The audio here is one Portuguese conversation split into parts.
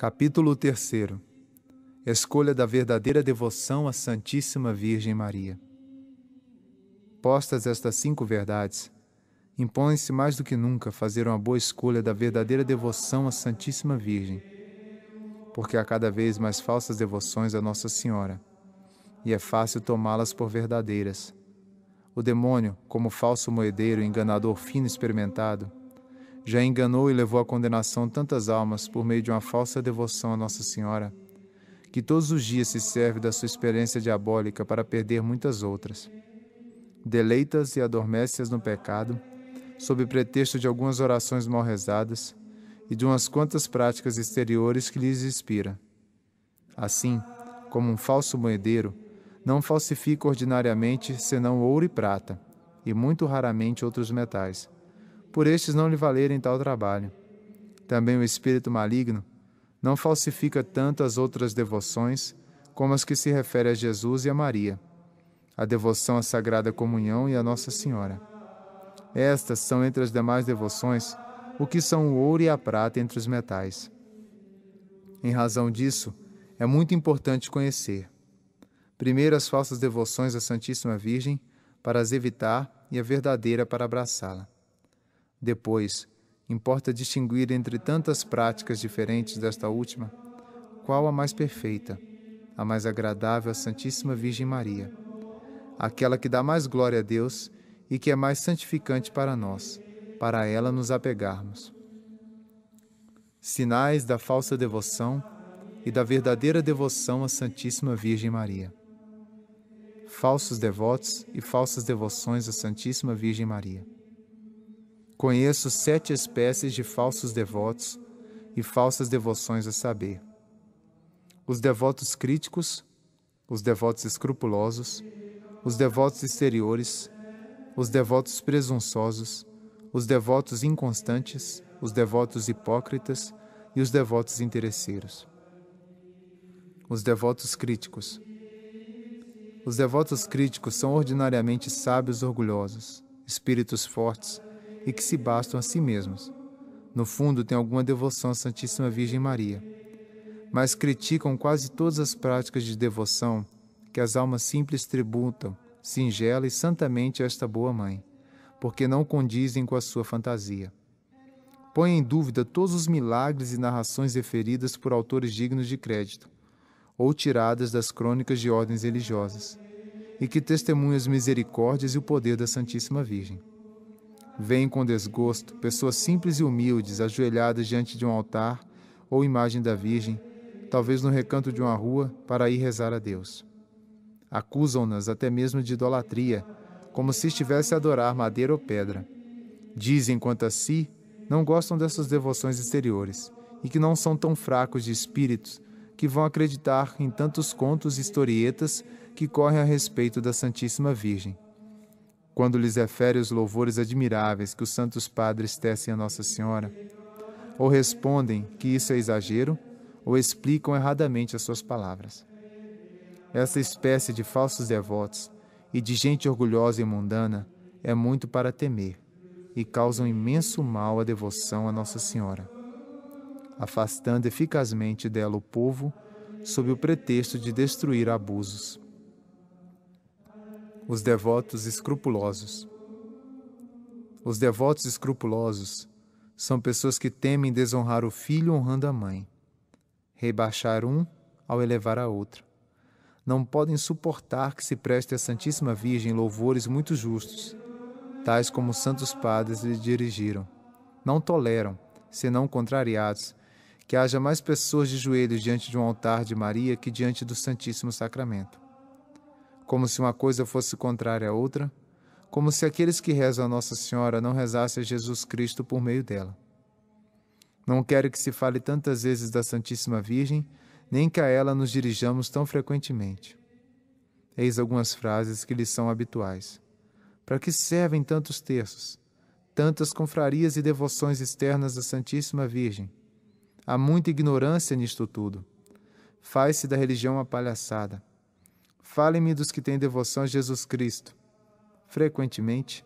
Capítulo 3 Escolha da verdadeira devoção à Santíssima Virgem Maria. Postas estas cinco verdades, impõe-se mais do que nunca fazer uma boa escolha da verdadeira devoção à Santíssima Virgem, porque há cada vez mais falsas devoções a Nossa Senhora, e é fácil tomá-las por verdadeiras. O demônio, como falso moedeiro e enganador fino experimentado, já enganou e levou à condenação tantas almas por meio de uma falsa devoção a Nossa Senhora, que todos os dias se serve da sua experiência diabólica para perder muitas outras. Deleitas e adormeces no pecado, sob pretexto de algumas orações mal rezadas e de umas quantas práticas exteriores que lhes inspira. Assim, como um falso moedeiro, não falsifica ordinariamente senão ouro e prata, e muito raramente outros metais por estes não lhe valerem tal trabalho. Também o espírito maligno não falsifica tanto as outras devoções como as que se refere a Jesus e a Maria, a devoção à Sagrada Comunhão e a Nossa Senhora. Estas são entre as demais devoções o que são o ouro e a prata entre os metais. Em razão disso, é muito importante conhecer. Primeiro, as falsas devoções à Santíssima Virgem, para as evitar, e a verdadeira para abraçá-la. Depois, importa distinguir entre tantas práticas diferentes desta última, qual a mais perfeita, a mais agradável à Santíssima Virgem Maria, aquela que dá mais glória a Deus e que é mais santificante para nós, para ela nos apegarmos. Sinais da falsa devoção e da verdadeira devoção à Santíssima Virgem Maria. Falsos devotos e falsas devoções à Santíssima Virgem Maria. Conheço sete espécies de falsos devotos e falsas devoções a saber: os devotos críticos, os devotos escrupulosos, os devotos exteriores, os devotos presunçosos, os devotos inconstantes, os devotos hipócritas e os devotos interesseiros. Os devotos críticos. Os devotos críticos são ordinariamente sábios orgulhosos, espíritos fortes, e que se bastam a si mesmos. No fundo, têm alguma devoção à Santíssima Virgem Maria, mas criticam quase todas as práticas de devoção que as almas simples tributam, singela e santamente a esta boa mãe, porque não condizem com a sua fantasia. Põem em dúvida todos os milagres e narrações referidas por autores dignos de crédito, ou tiradas das crônicas de ordens religiosas, e que testemunham as misericórdias e o poder da Santíssima Virgem. Veem com desgosto pessoas simples e humildes ajoelhadas diante de um altar ou imagem da Virgem, talvez no recanto de uma rua, para ir rezar a Deus. Acusam-nas até mesmo de idolatria, como se estivesse a adorar madeira ou pedra. Dizem quanto a si, não gostam dessas devoções exteriores e que não são tão fracos de espíritos que vão acreditar em tantos contos e historietas que correm a respeito da Santíssima Virgem quando lhes refere é os louvores admiráveis que os santos padres tecem a Nossa Senhora, ou respondem que isso é exagero, ou explicam erradamente as suas palavras. Essa espécie de falsos devotos e de gente orgulhosa e mundana é muito para temer e causam imenso mal à devoção a Nossa Senhora, afastando eficazmente dela o povo sob o pretexto de destruir abusos os devotos escrupulosos. Os devotos escrupulosos são pessoas que temem desonrar o filho honrando a mãe, rebaixar um ao elevar a outra. Não podem suportar que se preste à Santíssima Virgem louvores muito justos, tais como os santos padres lhe dirigiram. Não toleram, senão contrariados, que haja mais pessoas de joelhos diante de um altar de Maria que diante do Santíssimo Sacramento como se uma coisa fosse contrária à outra, como se aqueles que rezam a Nossa Senhora não rezassem a Jesus Cristo por meio dela. Não quero que se fale tantas vezes da Santíssima Virgem, nem que a ela nos dirijamos tão frequentemente. Eis algumas frases que lhe são habituais. Para que servem tantos terços, tantas confrarias e devoções externas à Santíssima Virgem? Há muita ignorância nisto tudo. Faz-se da religião uma palhaçada. Fale-me dos que têm devoção a Jesus Cristo. Frequentemente,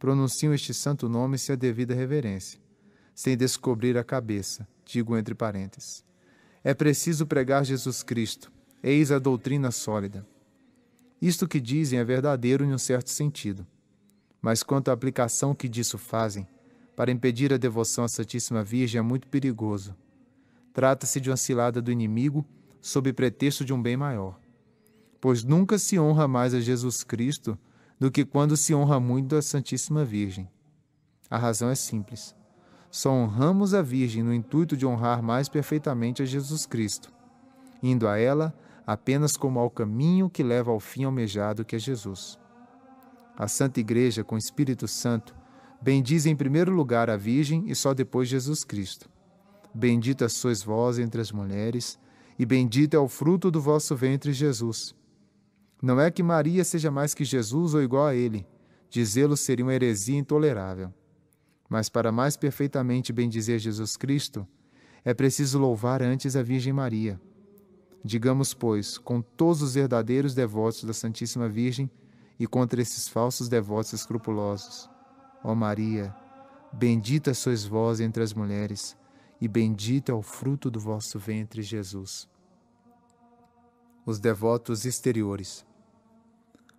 pronunciam este santo nome sem a devida reverência, sem descobrir a cabeça, digo entre parênteses. É preciso pregar Jesus Cristo, eis a doutrina sólida. Isto que dizem é verdadeiro em um certo sentido, mas quanto à aplicação que disso fazem, para impedir a devoção à Santíssima Virgem é muito perigoso. Trata-se de uma cilada do inimigo sob pretexto de um bem maior pois nunca se honra mais a Jesus Cristo do que quando se honra muito a Santíssima Virgem. A razão é simples. Só honramos a Virgem no intuito de honrar mais perfeitamente a Jesus Cristo, indo a ela apenas como ao caminho que leva ao fim almejado que é Jesus. A Santa Igreja, com o Espírito Santo, bendiz em primeiro lugar a Virgem e só depois Jesus Cristo. Bendita sois vós entre as mulheres, e bendito é o fruto do vosso ventre, Jesus. Não é que Maria seja mais que Jesus ou igual a ele. Dizê-lo seria uma heresia intolerável. Mas para mais perfeitamente bendizer Jesus Cristo, é preciso louvar antes a Virgem Maria. Digamos, pois, com todos os verdadeiros devotos da Santíssima Virgem e contra esses falsos devotos escrupulosos: Ó oh Maria, bendita sois vós entre as mulheres, e bendito é o fruto do vosso ventre, Jesus. Os devotos exteriores.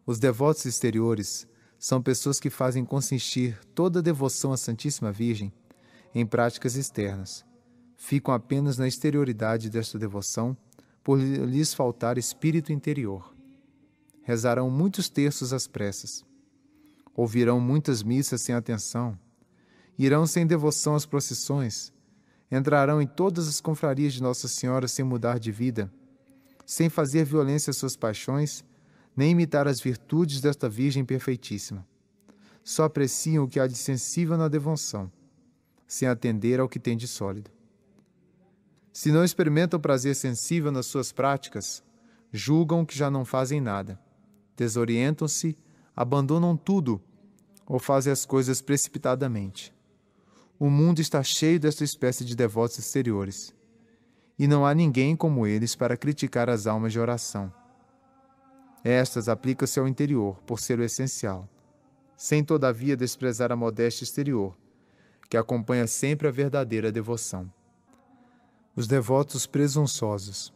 Os devotos exteriores são pessoas que fazem consistir toda a devoção à Santíssima Virgem em práticas externas. Ficam apenas na exterioridade desta devoção, por lhes faltar espírito interior. Rezarão muitos terços às pressas. Ouvirão muitas missas sem atenção. Irão sem devoção às procissões. Entrarão em todas as confrarias de Nossa Senhora sem mudar de vida, sem fazer violência às suas paixões nem imitar as virtudes desta Virgem perfeitíssima. Só apreciam o que há de sensível na devoção, sem atender ao que tem de sólido. Se não experimentam prazer sensível nas suas práticas, julgam que já não fazem nada, desorientam-se, abandonam tudo ou fazem as coisas precipitadamente. O mundo está cheio desta espécie de devotos exteriores, e não há ninguém como eles para criticar as almas de oração estas aplicam-se ao interior, por ser o essencial, sem todavia desprezar a modéstia exterior, que acompanha sempre a verdadeira devoção. Os devotos presunçosos.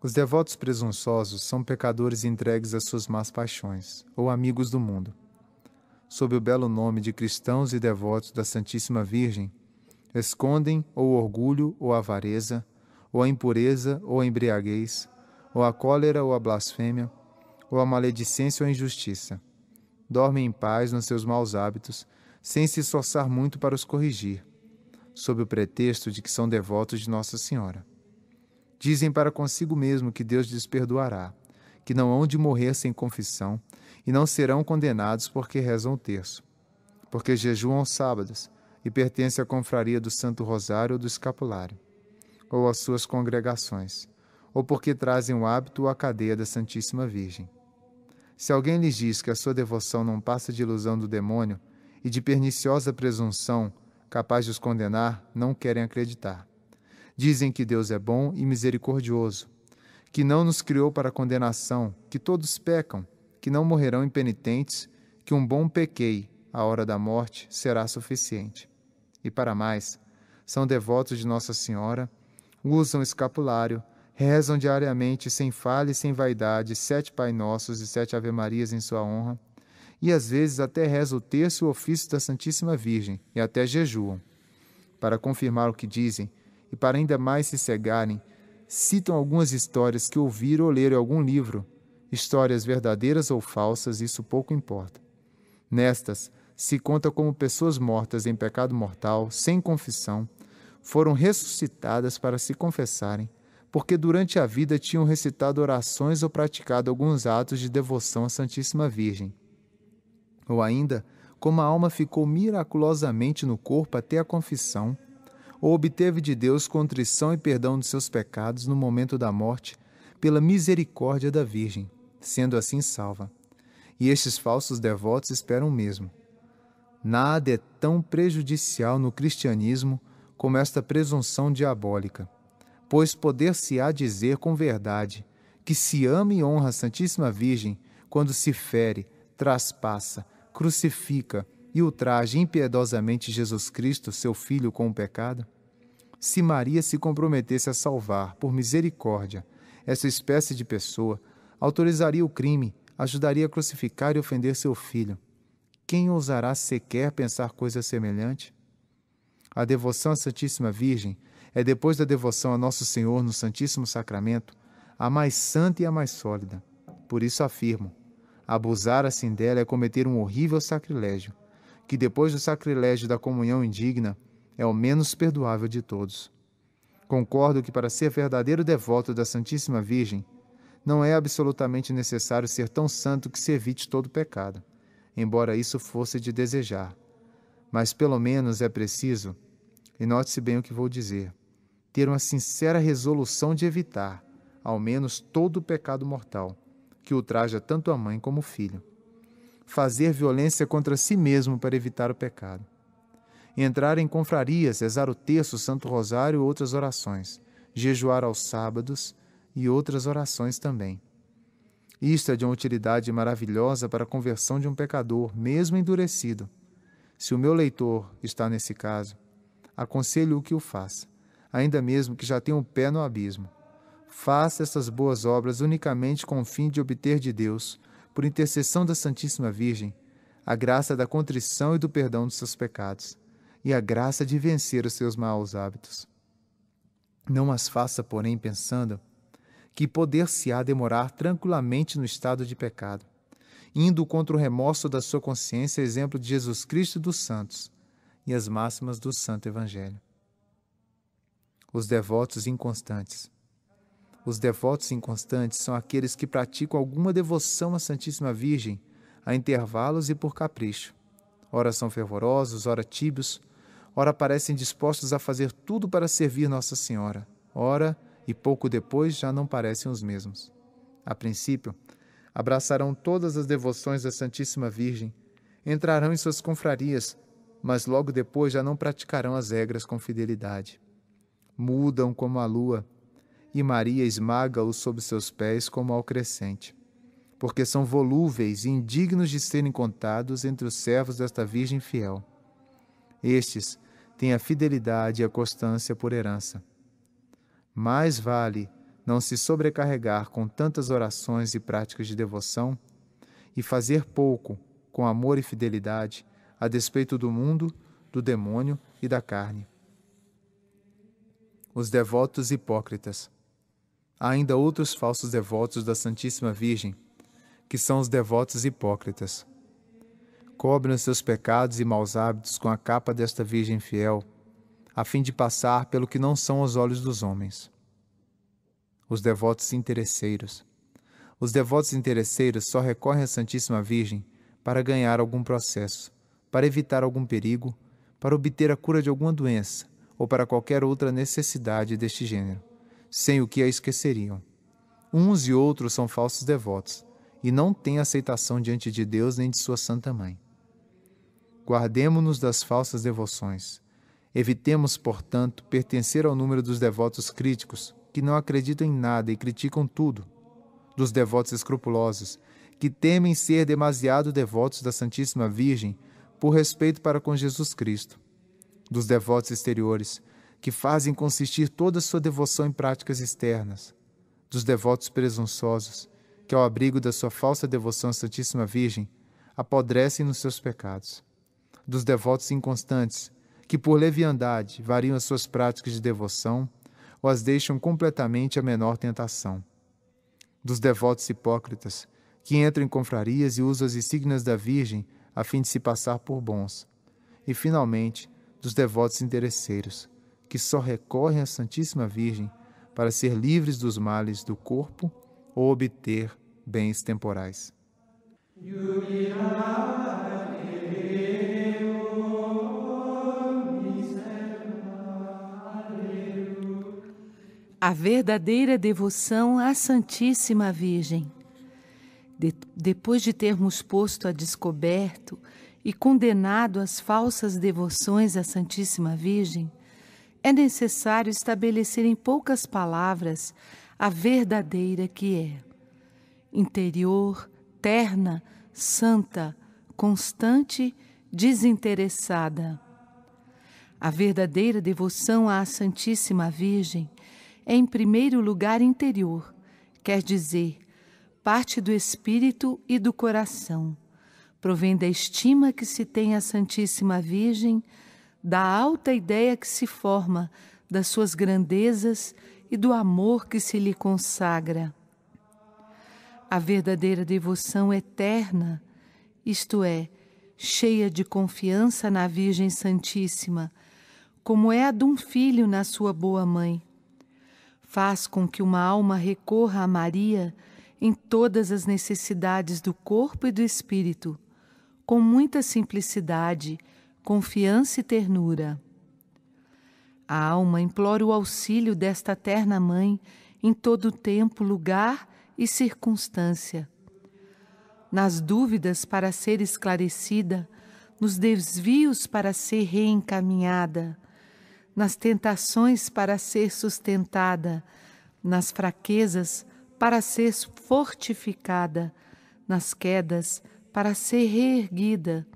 Os devotos presunçosos são pecadores entregues às suas más paixões, ou amigos do mundo. Sob o belo nome de cristãos e devotos da Santíssima Virgem, escondem ou orgulho ou avareza, ou a impureza ou a embriaguez, ou a cólera ou a blasfêmia, ou a maledicência ou a injustiça. Dorme em paz nos seus maus hábitos, sem se esforçar muito para os corrigir, sob o pretexto de que são devotos de Nossa Senhora. Dizem para consigo mesmo que Deus lhes perdoará, que não hão de morrer sem confissão e não serão condenados porque rezam o terço, porque jejuam aos sábados e pertencem à confraria do Santo Rosário ou do Escapulário, ou às suas congregações, ou porque trazem o hábito ou a cadeia da Santíssima Virgem. Se alguém lhes diz que a sua devoção não passa de ilusão do demônio e de perniciosa presunção, capaz de os condenar, não querem acreditar. Dizem que Deus é bom e misericordioso, que não nos criou para condenação, que todos pecam, que não morrerão impenitentes, que um bom pequei, a hora da morte, será suficiente. E para mais, são devotos de Nossa Senhora, usam escapulário, rezam diariamente, sem falha e sem vaidade, sete Pai Nossos e sete Ave Marias em sua honra, e às vezes até rezam o terço e o ofício da Santíssima Virgem, e até jejuam. Para confirmar o que dizem, e para ainda mais se cegarem, citam algumas histórias que ouviram ou leram em algum livro, histórias verdadeiras ou falsas, isso pouco importa. Nestas, se conta como pessoas mortas em pecado mortal, sem confissão, foram ressuscitadas para se confessarem, porque durante a vida tinham recitado orações ou praticado alguns atos de devoção à Santíssima Virgem. Ou ainda, como a alma ficou miraculosamente no corpo até a confissão, ou obteve de Deus contrição e perdão de seus pecados no momento da morte, pela misericórdia da Virgem, sendo assim salva. E estes falsos devotos esperam o mesmo. Nada é tão prejudicial no cristianismo como esta presunção diabólica pois poder-se-á dizer com verdade que se ama e honra a Santíssima Virgem quando se fere, traspassa, crucifica e ultraja impiedosamente Jesus Cristo, seu Filho, com o pecado? Se Maria se comprometesse a salvar, por misericórdia, essa espécie de pessoa, autorizaria o crime, ajudaria a crucificar e ofender seu filho. Quem ousará sequer pensar coisa semelhante? A devoção à Santíssima Virgem é depois da devoção a Nosso Senhor no Santíssimo Sacramento a mais santa e a mais sólida. Por isso afirmo: abusar assim dela é cometer um horrível sacrilégio, que depois do sacrilégio da comunhão indigna é o menos perdoável de todos. Concordo que para ser verdadeiro devoto da Santíssima Virgem, não é absolutamente necessário ser tão santo que se evite todo pecado, embora isso fosse de desejar. Mas pelo menos é preciso, e note-se bem o que vou dizer, ter uma sincera resolução de evitar, ao menos, todo o pecado mortal, que ultraja tanto a mãe como o filho. Fazer violência contra si mesmo para evitar o pecado. Entrar em confrarias, rezar o terço, o Santo Rosário e outras orações. Jejuar aos sábados e outras orações também. Isto é de uma utilidade maravilhosa para a conversão de um pecador, mesmo endurecido. Se o meu leitor está nesse caso, aconselho-o que o faça ainda mesmo que já tenha o um pé no abismo. Faça essas boas obras unicamente com o fim de obter de Deus, por intercessão da Santíssima Virgem, a graça da contrição e do perdão dos seus pecados, e a graça de vencer os seus maus hábitos. Não as faça, porém, pensando que poder-se-á demorar tranquilamente no estado de pecado, indo contra o remorso da sua consciência, exemplo de Jesus Cristo dos santos, e as máximas do Santo Evangelho os devotos inconstantes. Os devotos inconstantes são aqueles que praticam alguma devoção à Santíssima Virgem a intervalos e por capricho. Ora são fervorosos, ora tíbios, ora parecem dispostos a fazer tudo para servir Nossa Senhora, ora e pouco depois já não parecem os mesmos. A princípio, abraçarão todas as devoções da Santíssima Virgem, entrarão em suas confrarias, mas logo depois já não praticarão as regras com fidelidade mudam como a lua, e Maria esmaga-os sob seus pés como ao crescente, porque são volúveis e indignos de serem contados entre os servos desta Virgem fiel. Estes têm a fidelidade e a constância por herança. Mais vale não se sobrecarregar com tantas orações e práticas de devoção e fazer pouco com amor e fidelidade a despeito do mundo, do demônio e da carne os devotos hipócritas. Há ainda outros falsos devotos da Santíssima Virgem, que são os devotos hipócritas. Cobrem os seus pecados e maus hábitos com a capa desta Virgem fiel, a fim de passar pelo que não são aos olhos dos homens. Os devotos interesseiros. Os devotos interesseiros só recorrem à Santíssima Virgem para ganhar algum processo, para evitar algum perigo, para obter a cura de alguma doença, ou para qualquer outra necessidade deste gênero, sem o que a esqueceriam. Uns e outros são falsos devotos e não têm aceitação diante de Deus nem de sua Santa Mãe. Guardemo-nos das falsas devoções. Evitemos, portanto, pertencer ao número dos devotos críticos, que não acreditam em nada e criticam tudo, dos devotos escrupulosos, que temem ser demasiado devotos da Santíssima Virgem por respeito para com Jesus Cristo dos devotos exteriores, que fazem consistir toda a sua devoção em práticas externas, dos devotos presunçosos, que, ao abrigo da sua falsa devoção à Santíssima Virgem, apodrecem nos seus pecados, dos devotos inconstantes, que, por leviandade, variam as suas práticas de devoção ou as deixam completamente à menor tentação, dos devotos hipócritas, que entram em confrarias e usam as insígnias da Virgem a fim de se passar por bons, e, finalmente, dos devotos interesseiros, que só recorrem à Santíssima Virgem para ser livres dos males do corpo ou obter bens temporais. A verdadeira devoção à Santíssima Virgem. De depois de termos posto a descoberto e condenado às falsas devoções à Santíssima Virgem, é necessário estabelecer em poucas palavras a verdadeira que é. Interior, terna, santa, constante, desinteressada. A verdadeira devoção à Santíssima Virgem é, em primeiro lugar, interior, quer dizer, parte do espírito e do coração provém da estima que se tem à Santíssima Virgem, da alta ideia que se forma das suas grandezas e do amor que se lhe consagra. A verdadeira devoção eterna, isto é, cheia de confiança na Virgem Santíssima, como é a de um filho na sua boa mãe. Faz com que uma alma recorra a Maria em todas as necessidades do corpo e do espírito, com muita simplicidade, confiança e ternura. A alma implora o auxílio desta terna mãe em todo tempo, lugar e circunstância. Nas dúvidas para ser esclarecida, nos desvios para ser reencaminhada, nas tentações para ser sustentada, nas fraquezas para ser fortificada, nas quedas para para ser reerguida,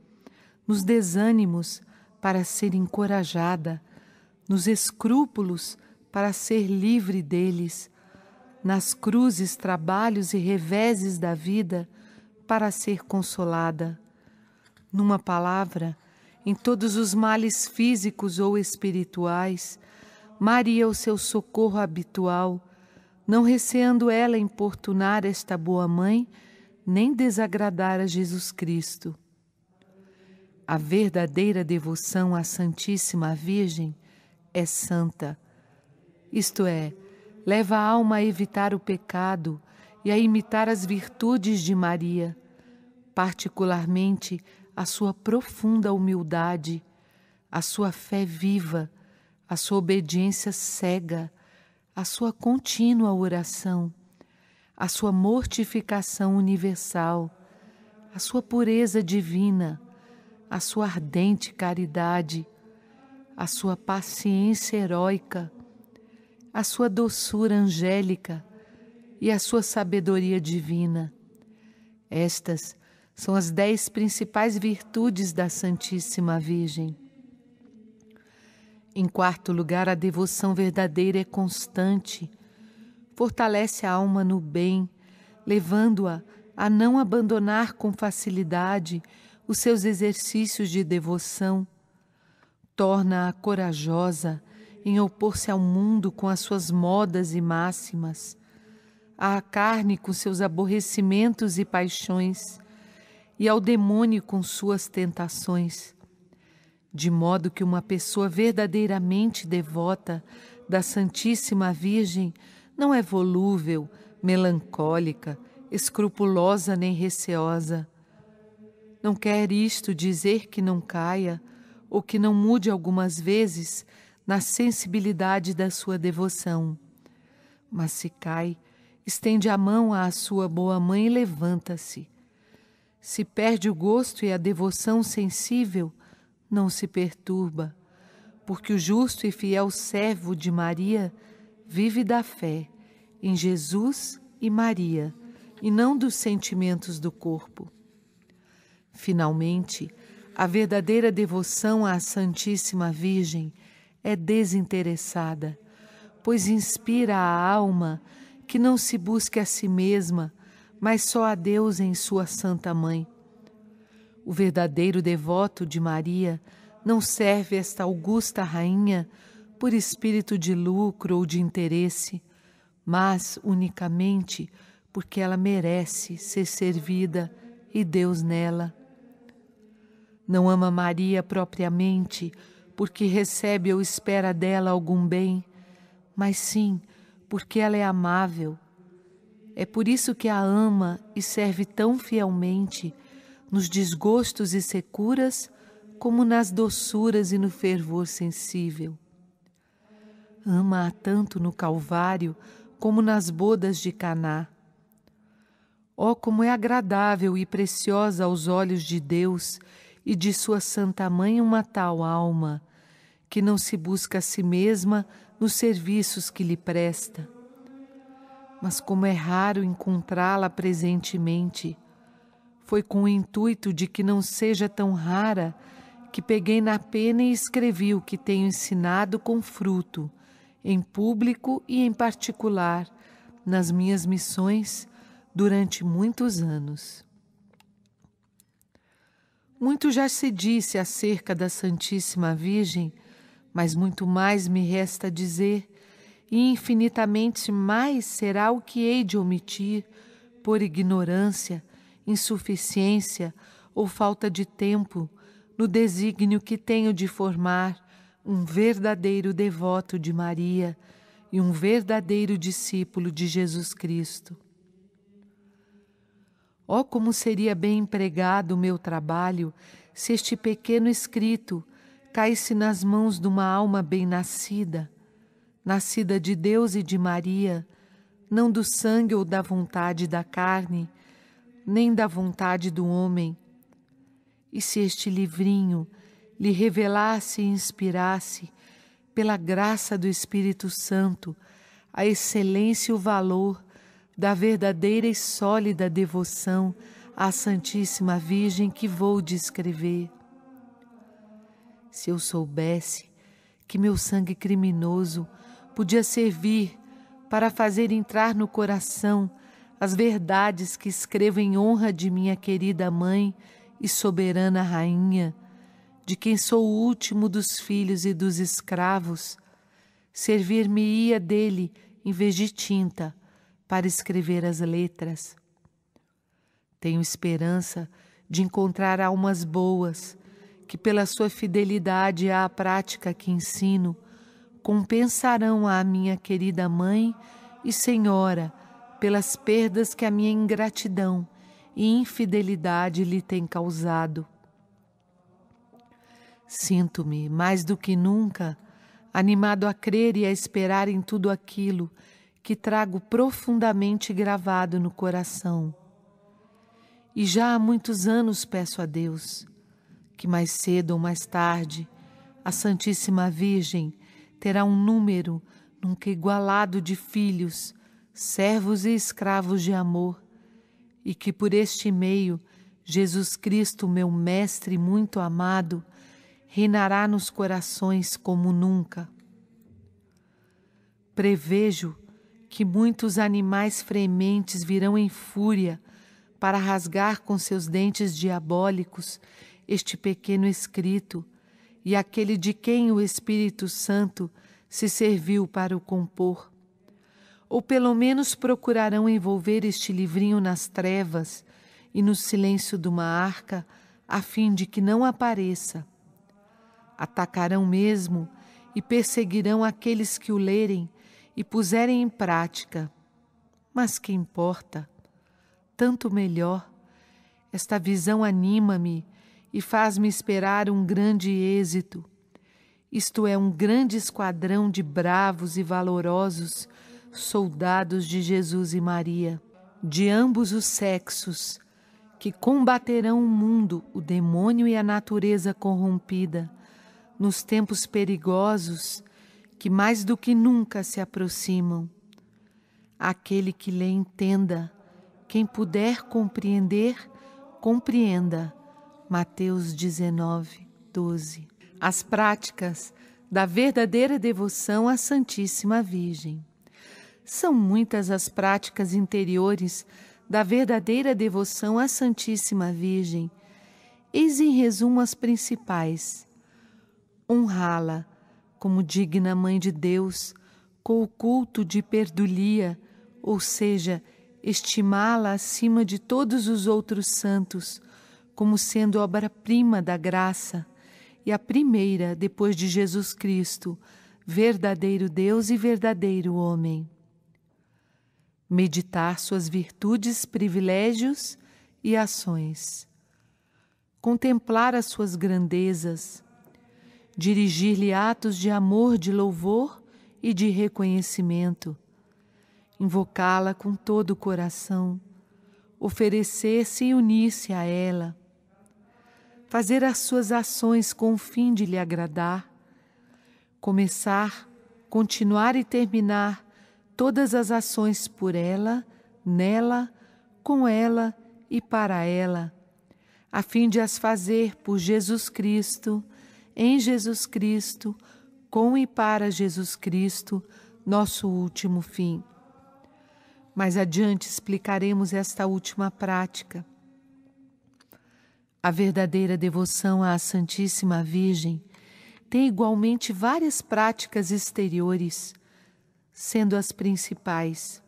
nos desânimos para ser encorajada, nos escrúpulos para ser livre deles, nas cruzes, trabalhos e reveses da vida para ser consolada. Numa palavra, em todos os males físicos ou espirituais, Maria é o seu socorro habitual, não receando ela importunar esta boa mãe nem desagradar a Jesus Cristo. A verdadeira devoção à Santíssima Virgem é santa, isto é, leva a alma a evitar o pecado e a imitar as virtudes de Maria, particularmente a sua profunda humildade, a sua fé viva, a sua obediência cega, a sua contínua oração, a sua mortificação universal, a sua pureza divina, a sua ardente caridade, a sua paciência heróica, a sua doçura angélica e a sua sabedoria divina. Estas são as dez principais virtudes da Santíssima Virgem. Em quarto lugar, a devoção verdadeira é constante, fortalece a alma no bem, levando-a a não abandonar com facilidade os seus exercícios de devoção, torna-a corajosa em opor-se ao mundo com as suas modas e máximas, à carne com seus aborrecimentos e paixões, e ao demônio com suas tentações, de modo que uma pessoa verdadeiramente devota da Santíssima Virgem não é volúvel, melancólica, escrupulosa nem receosa. Não quer isto dizer que não caia ou que não mude algumas vezes na sensibilidade da sua devoção. Mas se cai, estende a mão à sua boa mãe e levanta-se. Se perde o gosto e a devoção sensível, não se perturba, porque o justo e fiel servo de Maria vive da fé em Jesus e Maria e não dos sentimentos do corpo. Finalmente, a verdadeira devoção à Santíssima Virgem é desinteressada, pois inspira a alma que não se busque a si mesma, mas só a Deus em sua Santa Mãe. O verdadeiro devoto de Maria não serve esta augusta rainha por espírito de lucro ou de interesse, mas unicamente porque ela merece ser servida e Deus nela. Não ama Maria propriamente porque recebe ou espera dela algum bem, mas sim porque ela é amável. É por isso que a ama e serve tão fielmente nos desgostos e securas, como nas doçuras e no fervor sensível ama-a tanto no Calvário como nas bodas de Caná. Oh, como é agradável e preciosa aos olhos de Deus e de sua santa mãe uma tal alma, que não se busca a si mesma nos serviços que lhe presta. Mas como é raro encontrá-la presentemente, foi com o intuito de que não seja tão rara que peguei na pena e escrevi o que tenho ensinado com fruto, em público e em particular, nas minhas missões durante muitos anos. Muito já se disse acerca da Santíssima Virgem, mas muito mais me resta dizer, e infinitamente mais será o que hei de omitir por ignorância, insuficiência ou falta de tempo no desígnio que tenho de formar um verdadeiro devoto de Maria e um verdadeiro discípulo de Jesus Cristo. Oh, como seria bem empregado o meu trabalho se este pequeno escrito caísse nas mãos de uma alma bem-nascida, nascida de Deus e de Maria, não do sangue ou da vontade da carne, nem da vontade do homem. E se este livrinho lhe revelasse e inspirasse, pela graça do Espírito Santo, a excelência e o valor da verdadeira e sólida devoção à Santíssima Virgem que vou descrever. Se eu soubesse que meu sangue criminoso podia servir para fazer entrar no coração as verdades que escrevo em honra de minha querida mãe e soberana rainha, de quem sou o último dos filhos e dos escravos, servir-me-ia dele em vez de tinta para escrever as letras. Tenho esperança de encontrar almas boas que, pela sua fidelidade à prática que ensino, compensarão à minha querida mãe e senhora pelas perdas que a minha ingratidão e infidelidade lhe tem causado. Sinto-me, mais do que nunca, animado a crer e a esperar em tudo aquilo que trago profundamente gravado no coração. E já há muitos anos peço a Deus que mais cedo ou mais tarde a Santíssima Virgem terá um número nunca igualado de filhos, servos e escravos de amor, e que por este meio Jesus Cristo, meu Mestre muito amado, reinará nos corações como nunca. Prevejo que muitos animais frementes virão em fúria para rasgar com seus dentes diabólicos este pequeno escrito e aquele de quem o Espírito Santo se serviu para o compor. Ou pelo menos procurarão envolver este livrinho nas trevas e no silêncio de uma arca, a fim de que não apareça atacarão mesmo e perseguirão aqueles que o lerem e puserem em prática. Mas que importa? Tanto melhor. Esta visão anima-me e faz-me esperar um grande êxito. Isto é, um grande esquadrão de bravos e valorosos, soldados de Jesus e Maria, de ambos os sexos, que combaterão o mundo, o demônio e a natureza corrompida nos tempos perigosos que mais do que nunca se aproximam. Aquele que lê, entenda. Quem puder compreender, compreenda. Mateus 19, 12. As práticas da verdadeira devoção à Santíssima Virgem. São muitas as práticas interiores da verdadeira devoção à Santíssima Virgem. Eis em resumo as principais honrá-la como digna mãe de Deus com o culto de perdulia, ou seja, estimá-la acima de todos os outros santos, como sendo obra-prima da graça e a primeira depois de Jesus Cristo, verdadeiro Deus e verdadeiro homem. Meditar suas virtudes, privilégios e ações. Contemplar as suas grandezas dirigir-lhe atos de amor, de louvor e de reconhecimento, invocá-la com todo o coração, oferecer-se e unir-se a ela, fazer as suas ações com o fim de lhe agradar, começar, continuar e terminar todas as ações por ela, nela, com ela e para ela, a fim de as fazer por Jesus Cristo em Jesus Cristo, com e para Jesus Cristo, nosso último fim. Mais adiante explicaremos esta última prática. A verdadeira devoção à Santíssima Virgem tem igualmente várias práticas exteriores, sendo as principais: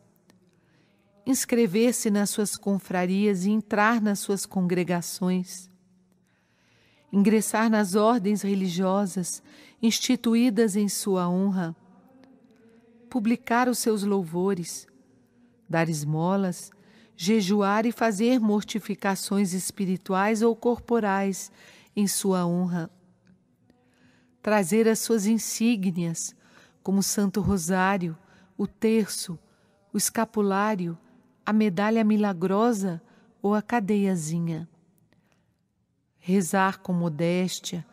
inscrever-se nas suas confrarias e entrar nas suas congregações ingressar nas ordens religiosas instituídas em sua honra, publicar os seus louvores, dar esmolas, jejuar e fazer mortificações espirituais ou corporais em sua honra, trazer as suas insígnias, como o Santo Rosário, o terço, o escapulário, a medalha milagrosa ou a cadeiazinha rezar com modéstia,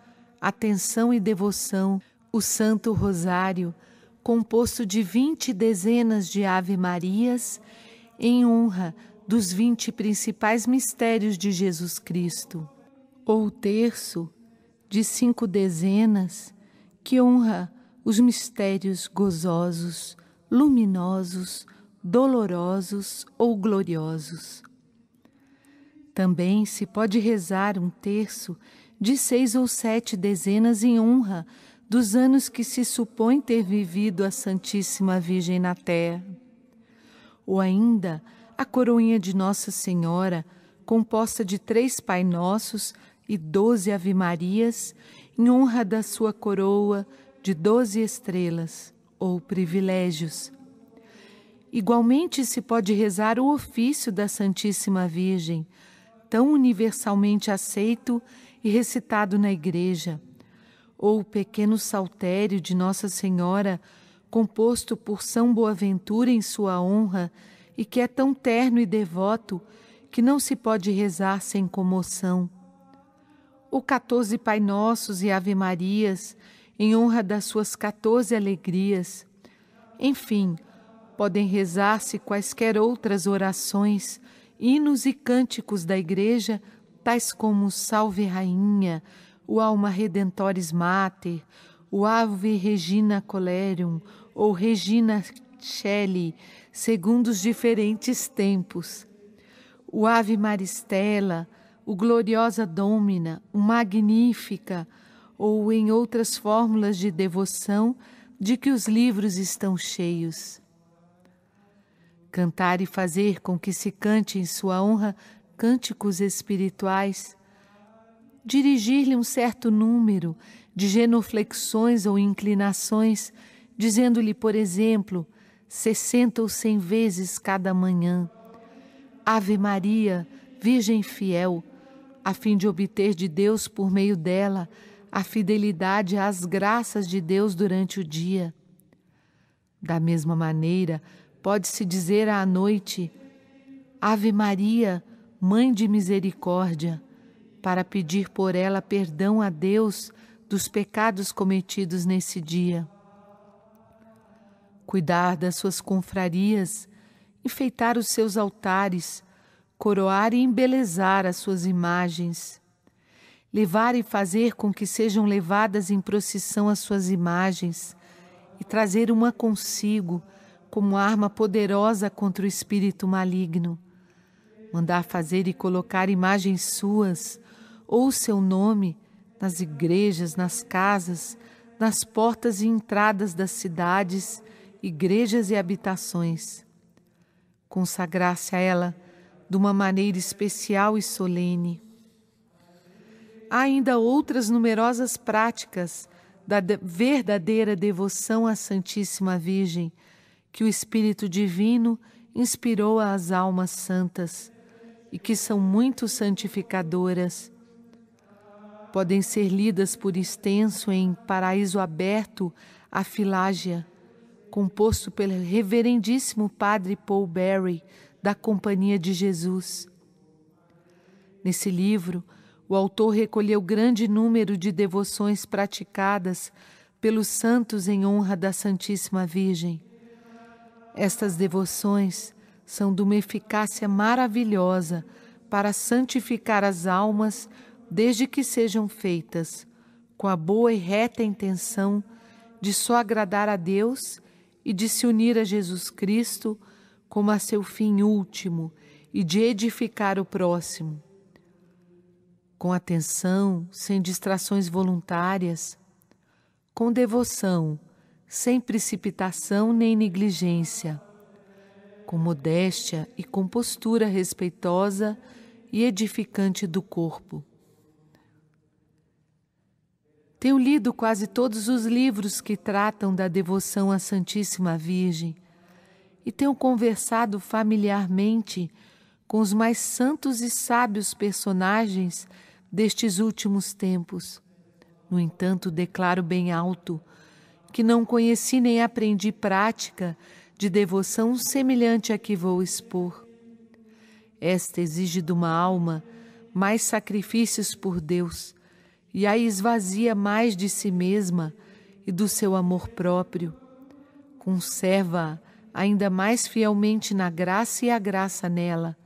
atenção e devoção o Santo Rosário, composto de vinte dezenas de Ave-Marias, em honra dos vinte principais mistérios de Jesus Cristo, ou o terço de cinco dezenas, que honra os mistérios gozosos, luminosos, dolorosos ou gloriosos, também se pode rezar um terço de seis ou sete dezenas em honra dos anos que se supõe ter vivido a Santíssima Virgem na Terra. Ou ainda, a coroinha de Nossa Senhora, composta de três Pai Nossos e doze Ave Marias, em honra da sua coroa de doze estrelas ou privilégios. Igualmente se pode rezar o ofício da Santíssima Virgem, tão universalmente aceito e recitado na Igreja, ou o pequeno saltério de Nossa Senhora, composto por São Boaventura em sua honra e que é tão terno e devoto que não se pode rezar sem comoção. Ou 14 Pai Nossos e Ave Marias, em honra das suas 14 alegrias. Enfim, podem rezar-se quaisquer outras orações hinos e cânticos da Igreja, tais como Salve Rainha, o Alma Redentores Mater, o Ave Regina Colerium ou Regina Shelley, segundo os diferentes tempos. O Ave Maristela, o Gloriosa Domina, o Magnífica, ou em outras fórmulas de devoção de que os livros estão cheios cantar e fazer com que se cante em sua honra cânticos espirituais, dirigir-lhe um certo número de genuflexões ou inclinações, dizendo-lhe, por exemplo, sessenta ou cem vezes cada manhã: Ave Maria, Virgem fiel, a fim de obter de Deus por meio dela a fidelidade às graças de Deus durante o dia. Da mesma maneira, pode-se dizer à noite: Ave Maria, Mãe de Misericórdia, para pedir por ela perdão a Deus dos pecados cometidos nesse dia. Cuidar das suas confrarias, enfeitar os seus altares, coroar e embelezar as suas imagens, levar e fazer com que sejam levadas em procissão as suas imagens e trazer uma consigo como arma poderosa contra o espírito maligno. Mandar fazer e colocar imagens suas ou seu nome nas igrejas, nas casas, nas portas e entradas das cidades, igrejas e habitações. Consagrar-se a ela de uma maneira especial e solene. Há ainda outras numerosas práticas da verdadeira devoção à Santíssima Virgem que o Espírito Divino inspirou às almas santas e que são muito santificadoras. Podem ser lidas por extenso em Paraíso Aberto, a Filágia, composto pelo Reverendíssimo Padre Paul berry da Companhia de Jesus. Nesse livro, o autor recolheu grande número de devoções praticadas pelos santos em honra da Santíssima Virgem estas devoções são de uma eficácia maravilhosa para santificar as almas, desde que sejam feitas com a boa e reta intenção de só agradar a Deus e de se unir a Jesus Cristo como a seu fim último e de edificar o próximo. Com atenção, sem distrações voluntárias, com devoção, sem precipitação nem negligência, com modéstia e com postura respeitosa e edificante do corpo. Tenho lido quase todos os livros que tratam da devoção à Santíssima Virgem e tenho conversado familiarmente com os mais santos e sábios personagens destes últimos tempos. No entanto, declaro bem alto que não conheci nem aprendi prática de devoção semelhante à que vou expor. Esta exige de uma alma mais sacrifícios por Deus e a esvazia mais de si mesma e do seu amor próprio. Conserva ainda mais fielmente na graça e a graça nela.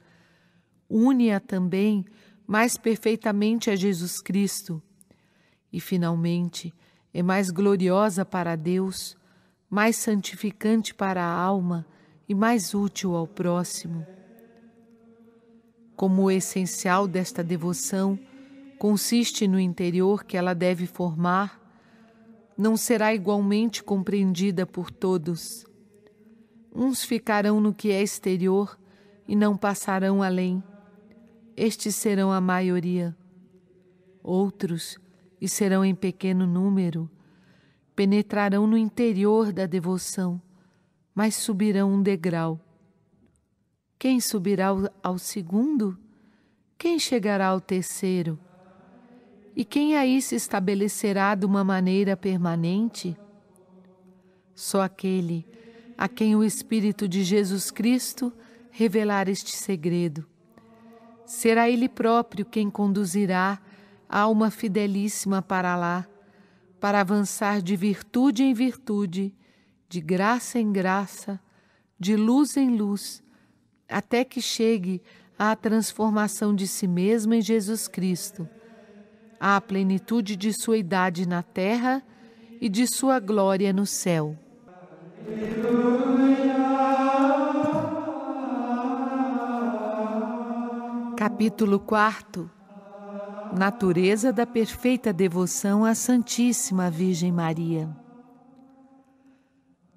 Une-a também mais perfeitamente a Jesus Cristo. E, finalmente, é mais gloriosa para Deus, mais santificante para a alma e mais útil ao próximo. Como o essencial desta devoção consiste no interior que ela deve formar, não será igualmente compreendida por todos. Uns ficarão no que é exterior e não passarão além. Estes serão a maioria. Outros e serão em pequeno número, penetrarão no interior da devoção, mas subirão um degrau. Quem subirá ao segundo? Quem chegará ao terceiro? E quem aí se estabelecerá de uma maneira permanente? Só aquele a quem o Espírito de Jesus Cristo revelar este segredo. Será Ele próprio quem conduzirá alma fidelíssima para lá, para avançar de virtude em virtude, de graça em graça, de luz em luz, até que chegue à transformação de si mesma em Jesus Cristo, à plenitude de sua idade na terra e de sua glória no céu. Capítulo 4 natureza da perfeita devoção à Santíssima Virgem Maria.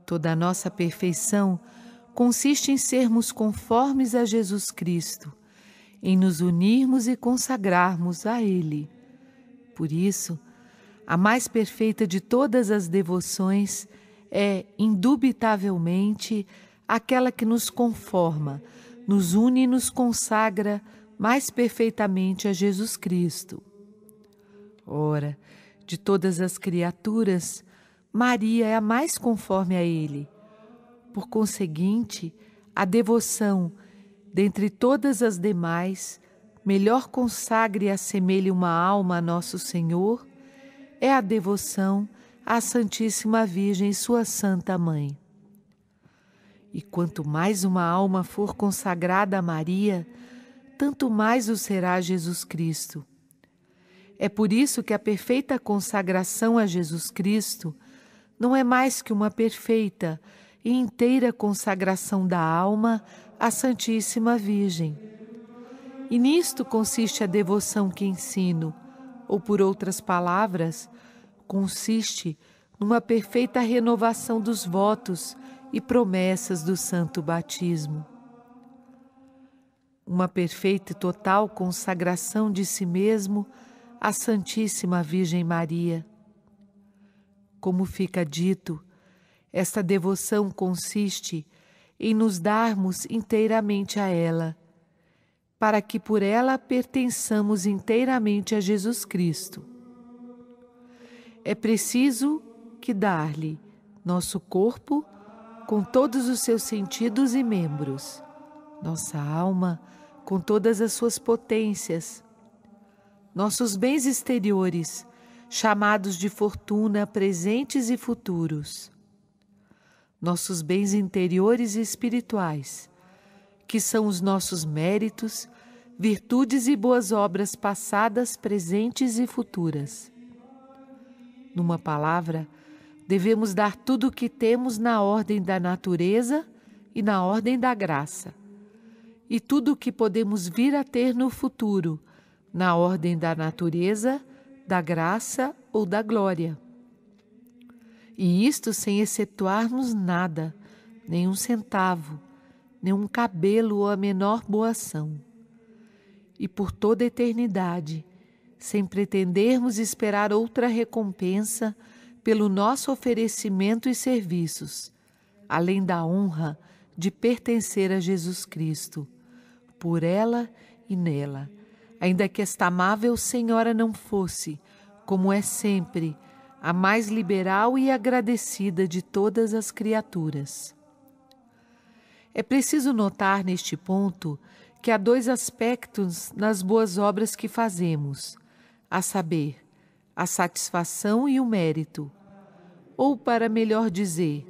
Toda a nossa perfeição consiste em sermos conformes a Jesus Cristo, em nos unirmos e consagrarmos a Ele. Por isso, a mais perfeita de todas as devoções é, indubitavelmente, aquela que nos conforma, nos une e nos consagra mais perfeitamente a Jesus Cristo. Ora, de todas as criaturas, Maria é a mais conforme a Ele. Por conseguinte, a devoção, dentre todas as demais, melhor consagre e assemelhe uma alma a Nosso Senhor, é a devoção à Santíssima Virgem, sua Santa Mãe. E quanto mais uma alma for consagrada a Maria, tanto mais o será Jesus Cristo. É por isso que a perfeita consagração a Jesus Cristo não é mais que uma perfeita e inteira consagração da alma à Santíssima Virgem. E nisto consiste a devoção que ensino, ou por outras palavras, consiste numa perfeita renovação dos votos e promessas do santo batismo uma perfeita e total consagração de si mesmo à Santíssima Virgem Maria. Como fica dito, esta devoção consiste em nos darmos inteiramente a ela, para que por ela pertençamos inteiramente a Jesus Cristo. É preciso que dar-lhe nosso corpo com todos os seus sentidos e membros, nossa alma, com todas as suas potências. Nossos bens exteriores, chamados de fortuna, presentes e futuros. Nossos bens interiores e espirituais, que são os nossos méritos, virtudes e boas obras passadas, presentes e futuras. Numa palavra, devemos dar tudo o que temos na ordem da natureza e na ordem da graça e tudo o que podemos vir a ter no futuro, na ordem da natureza, da graça ou da glória. E isto sem excetuarmos nada, nem um centavo, nem um cabelo ou a menor boa ação. E por toda a eternidade, sem pretendermos esperar outra recompensa pelo nosso oferecimento e serviços, além da honra de pertencer a Jesus Cristo por ela e nela, ainda que esta amável senhora não fosse, como é sempre, a mais liberal e agradecida de todas as criaturas. É preciso notar neste ponto que há dois aspectos nas boas obras que fazemos, a saber, a satisfação e o mérito, ou para melhor dizer,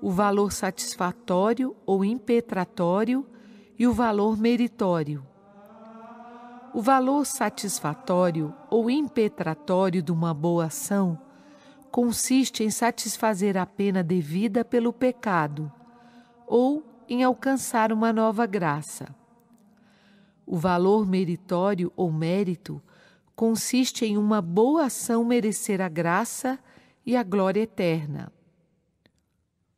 o valor satisfatório ou impetratório e o valor meritório. O valor satisfatório ou impetratório de uma boa ação consiste em satisfazer a pena devida pelo pecado ou em alcançar uma nova graça. O valor meritório ou mérito consiste em uma boa ação merecer a graça e a glória eterna.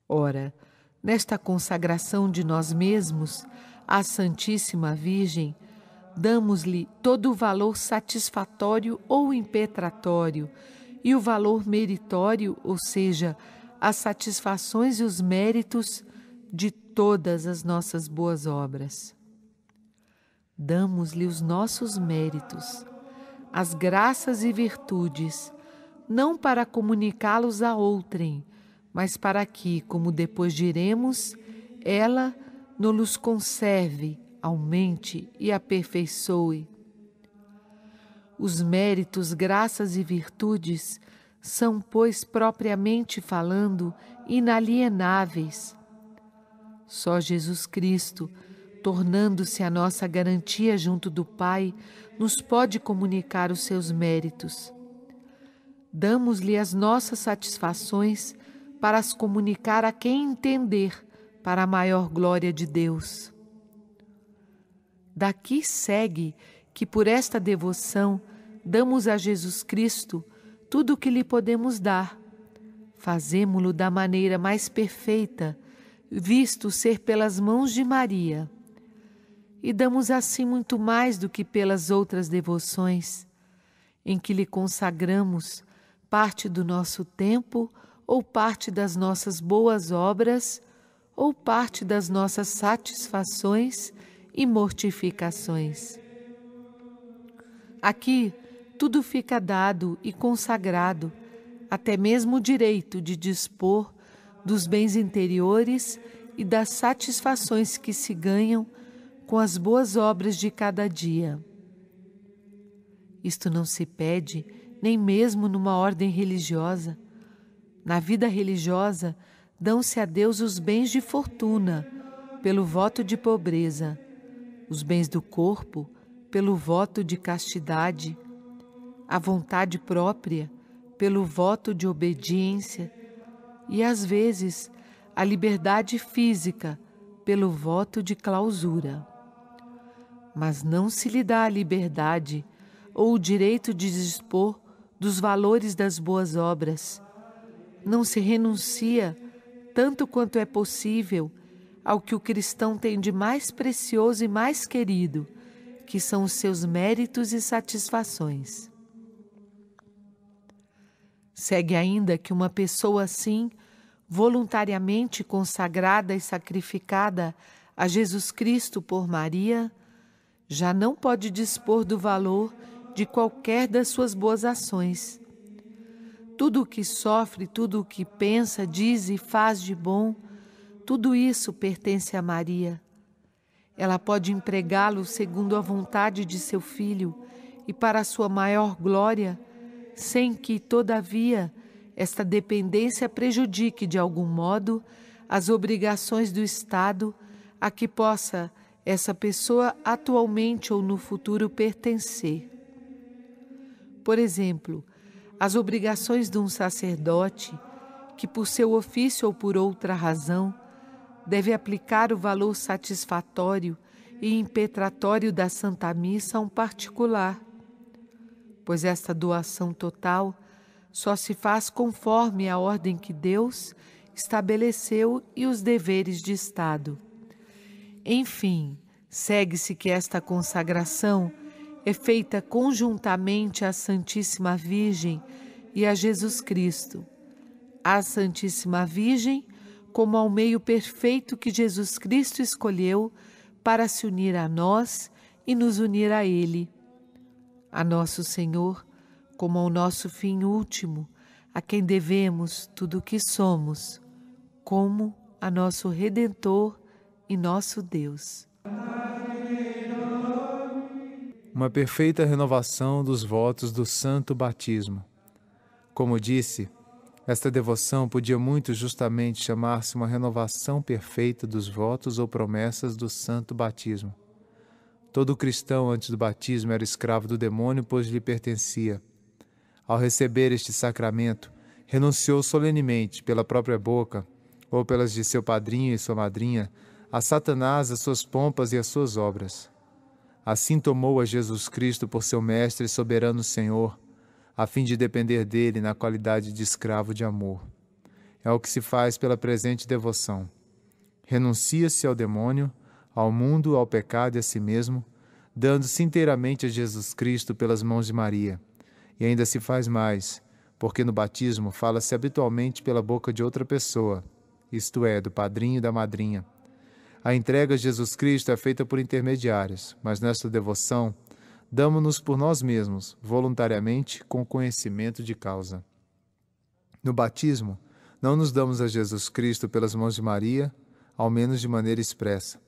Ora, nesta consagração de nós mesmos, à Santíssima Virgem, damos-lhe todo o valor satisfatório ou impetratório, e o valor meritório, ou seja, as satisfações e os méritos de todas as nossas boas obras. Damos-lhe os nossos méritos, as graças e virtudes, não para comunicá-los a outrem, mas para que, como depois diremos, ela nos conserve, aumente e aperfeiçoe. Os méritos, graças e virtudes são, pois, propriamente falando, inalienáveis. Só Jesus Cristo, tornando-se a nossa garantia junto do Pai, nos pode comunicar os seus méritos. Damos-lhe as nossas satisfações para as comunicar a quem entender para a maior glória de Deus. Daqui segue que por esta devoção damos a Jesus Cristo tudo o que lhe podemos dar. Fazemo-lo da maneira mais perfeita, visto ser pelas mãos de Maria. E damos assim muito mais do que pelas outras devoções, em que lhe consagramos parte do nosso tempo ou parte das nossas boas obras ou parte das nossas satisfações e mortificações. Aqui, tudo fica dado e consagrado, até mesmo o direito de dispor dos bens interiores e das satisfações que se ganham com as boas obras de cada dia. Isto não se pede nem mesmo numa ordem religiosa. Na vida religiosa, dão-se a Deus os bens de fortuna, pelo voto de pobreza, os bens do corpo, pelo voto de castidade, a vontade própria, pelo voto de obediência, e às vezes a liberdade física, pelo voto de clausura. Mas não se lhe dá a liberdade ou o direito de dispor dos valores das boas obras. Não se renuncia tanto quanto é possível, ao que o cristão tem de mais precioso e mais querido, que são os seus méritos e satisfações. Segue ainda que uma pessoa assim, voluntariamente consagrada e sacrificada a Jesus Cristo por Maria, já não pode dispor do valor de qualquer das suas boas ações, tudo o que sofre, tudo o que pensa, diz e faz de bom, tudo isso pertence a Maria. Ela pode empregá-lo segundo a vontade de seu filho e para sua maior glória, sem que, todavia, esta dependência prejudique de algum modo as obrigações do Estado a que possa essa pessoa atualmente ou no futuro pertencer. Por exemplo, as obrigações de um sacerdote que, por seu ofício ou por outra razão, deve aplicar o valor satisfatório e impetratório da Santa Missa a um particular, pois esta doação total só se faz conforme a ordem que Deus estabeleceu e os deveres de Estado. Enfim, segue-se que esta consagração é feita conjuntamente à Santíssima Virgem e a Jesus Cristo. À Santíssima Virgem, como ao meio perfeito que Jesus Cristo escolheu para se unir a nós e nos unir a Ele. A Nosso Senhor, como ao nosso fim último, a quem devemos tudo o que somos, como a nosso Redentor e nosso Deus uma perfeita renovação dos votos do santo batismo. Como disse, esta devoção podia muito justamente chamar-se uma renovação perfeita dos votos ou promessas do santo batismo. Todo cristão antes do batismo era escravo do demônio, pois lhe pertencia. Ao receber este sacramento, renunciou solenemente, pela própria boca, ou pelas de seu padrinho e sua madrinha, a Satanás, as suas pompas e as suas obras. Assim tomou a Jesus Cristo por seu Mestre e soberano Senhor, a fim de depender dele na qualidade de escravo de amor. É o que se faz pela presente devoção. Renuncia-se ao demônio, ao mundo, ao pecado e a si mesmo, dando-se inteiramente a Jesus Cristo pelas mãos de Maria. E ainda se faz mais, porque no batismo fala-se habitualmente pela boca de outra pessoa, isto é, do padrinho e da madrinha a entrega a Jesus Cristo é feita por intermediários, mas nesta devoção, damos-nos por nós mesmos, voluntariamente, com conhecimento de causa. No batismo, não nos damos a Jesus Cristo pelas mãos de Maria, ao menos de maneira expressa.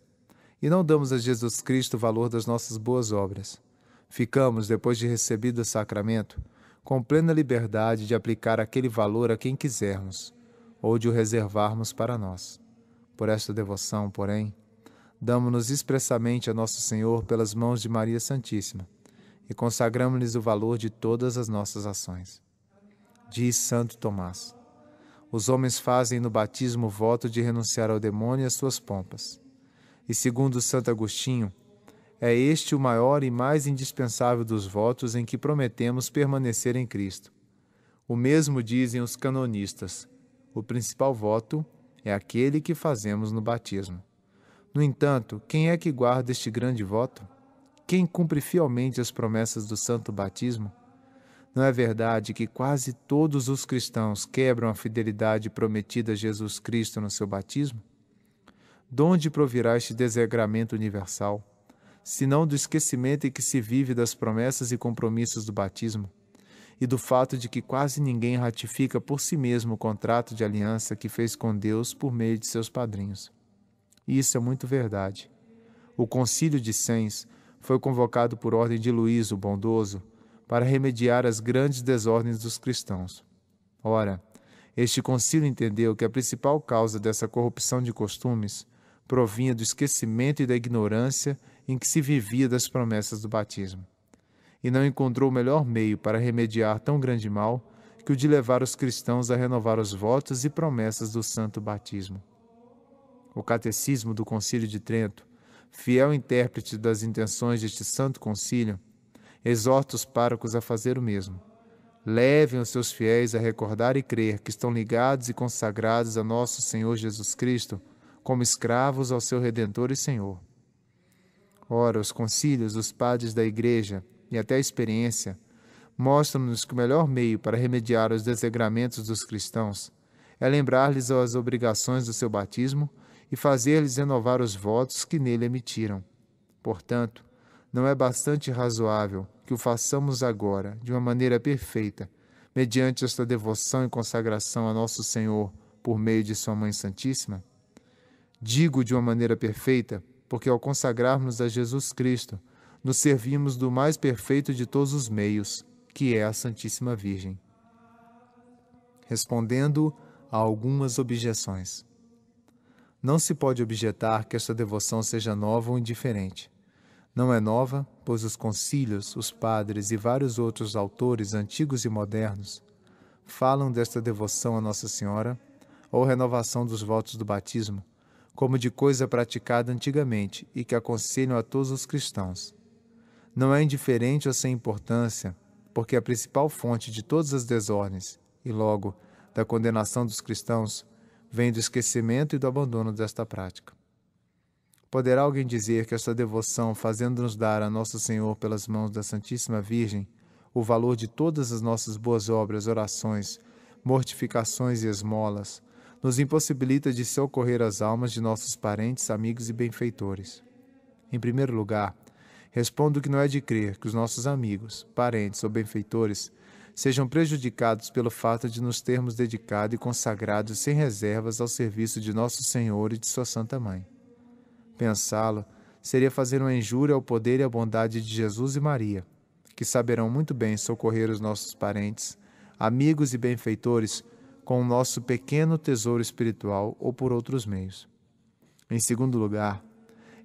E não damos a Jesus Cristo o valor das nossas boas obras. Ficamos, depois de recebido o sacramento, com plena liberdade de aplicar aquele valor a quem quisermos, ou de o reservarmos para nós. Por esta devoção, porém, damos-nos expressamente a Nosso Senhor pelas mãos de Maria Santíssima e consagramos-lhes o valor de todas as nossas ações. Diz Santo Tomás: Os homens fazem no batismo o voto de renunciar ao demônio e às suas pompas. E segundo Santo Agostinho, é este o maior e mais indispensável dos votos em que prometemos permanecer em Cristo. O mesmo dizem os canonistas. O principal voto é aquele que fazemos no batismo. No entanto, quem é que guarda este grande voto? Quem cumpre fielmente as promessas do santo batismo? Não é verdade que quase todos os cristãos quebram a fidelidade prometida a Jesus Cristo no seu batismo? De onde provirá este desregramento universal, se não do esquecimento em que se vive das promessas e compromissos do batismo? e do fato de que quase ninguém ratifica por si mesmo o contrato de aliança que fez com Deus por meio de seus padrinhos. E isso é muito verdade. O Concílio de Sens foi convocado por ordem de Luís o Bondoso para remediar as grandes desordens dos cristãos. Ora, este concílio entendeu que a principal causa dessa corrupção de costumes provinha do esquecimento e da ignorância em que se vivia das promessas do batismo e não encontrou melhor meio para remediar tão grande mal que o de levar os cristãos a renovar os votos e promessas do santo batismo. O Catecismo do Concílio de Trento, fiel intérprete das intenções deste santo concílio, exorta os párocos a fazer o mesmo. Levem os seus fiéis a recordar e crer que estão ligados e consagrados a nosso Senhor Jesus Cristo como escravos ao seu Redentor e Senhor. Ora, os concílios os padres da Igreja, e até a experiência mostram-nos que o melhor meio para remediar os desegramentos dos cristãos é lembrar-lhes as obrigações do seu batismo e fazer-lhes renovar os votos que nele emitiram. Portanto, não é bastante razoável que o façamos agora, de uma maneira perfeita, mediante esta devoção e consagração a Nosso Senhor por meio de Sua Mãe Santíssima? Digo de uma maneira perfeita, porque ao consagrarmos a Jesus Cristo, nos servimos do mais perfeito de todos os meios, que é a Santíssima Virgem. Respondendo a algumas objeções. Não se pode objetar que esta devoção seja nova ou indiferente. Não é nova, pois os concílios, os padres e vários outros autores antigos e modernos falam desta devoção a Nossa Senhora ou renovação dos votos do batismo, como de coisa praticada antigamente e que aconselham a todos os cristãos não é indiferente ou sem importância, porque a principal fonte de todas as desordens, e logo da condenação dos cristãos, vem do esquecimento e do abandono desta prática. Poderá alguém dizer que esta devoção, fazendo-nos dar a Nosso Senhor pelas mãos da Santíssima Virgem o valor de todas as nossas boas obras, orações, mortificações e esmolas, nos impossibilita de socorrer as almas de nossos parentes, amigos e benfeitores? Em primeiro lugar, Respondo que não é de crer que os nossos amigos, parentes ou benfeitores sejam prejudicados pelo fato de nos termos dedicado e consagrado sem reservas ao serviço de nosso Senhor e de sua Santa Mãe. Pensá-lo seria fazer uma injúria ao poder e à bondade de Jesus e Maria, que saberão muito bem socorrer os nossos parentes, amigos e benfeitores com o nosso pequeno tesouro espiritual ou por outros meios. Em segundo lugar,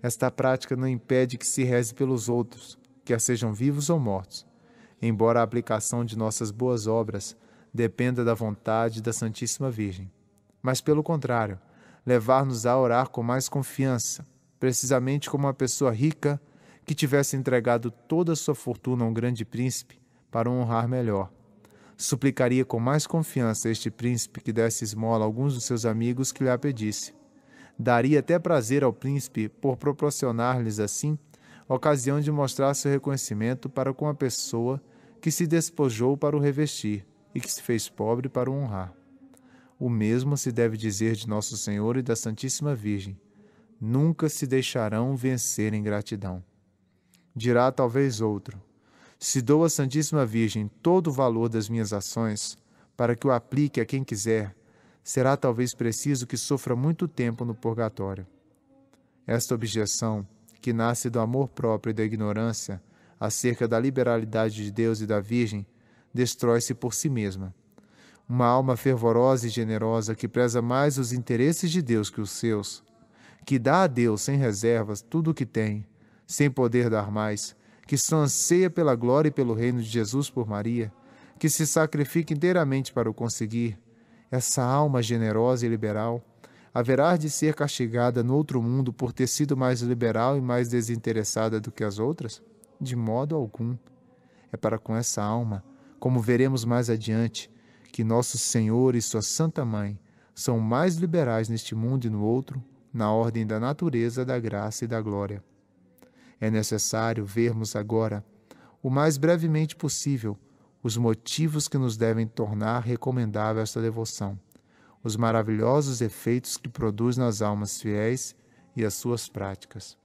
esta prática não impede que se reze pelos outros, quer sejam vivos ou mortos, embora a aplicação de nossas boas obras dependa da vontade da Santíssima Virgem. Mas, pelo contrário, levar-nos a orar com mais confiança, precisamente como uma pessoa rica que tivesse entregado toda a sua fortuna a um grande príncipe para o honrar melhor. Suplicaria com mais confiança a este príncipe que desse esmola a alguns dos seus amigos que lhe a pedisse daria até prazer ao príncipe por proporcionar-lhes assim ocasião de mostrar seu reconhecimento para com a pessoa que se despojou para o revestir e que se fez pobre para o honrar. O mesmo se deve dizer de Nosso Senhor e da Santíssima Virgem. Nunca se deixarão vencer em gratidão. Dirá talvez outro: Se dou à Santíssima Virgem todo o valor das minhas ações, para que o aplique a quem quiser, será talvez preciso que sofra muito tempo no purgatório. Esta objeção, que nasce do amor próprio e da ignorância acerca da liberalidade de Deus e da Virgem, destrói-se por si mesma. Uma alma fervorosa e generosa que preza mais os interesses de Deus que os seus, que dá a Deus sem reservas tudo o que tem, sem poder dar mais, que só anseia pela glória e pelo reino de Jesus por Maria, que se sacrifica inteiramente para o conseguir, essa alma generosa e liberal, haverá de ser castigada no outro mundo por ter sido mais liberal e mais desinteressada do que as outras? De modo algum. É para com essa alma, como veremos mais adiante, que nosso Senhor e sua Santa Mãe são mais liberais neste mundo e no outro, na ordem da natureza, da graça e da glória. É necessário vermos agora, o mais brevemente possível, os motivos que nos devem tornar recomendável esta devoção, os maravilhosos efeitos que produz nas almas fiéis e as suas práticas.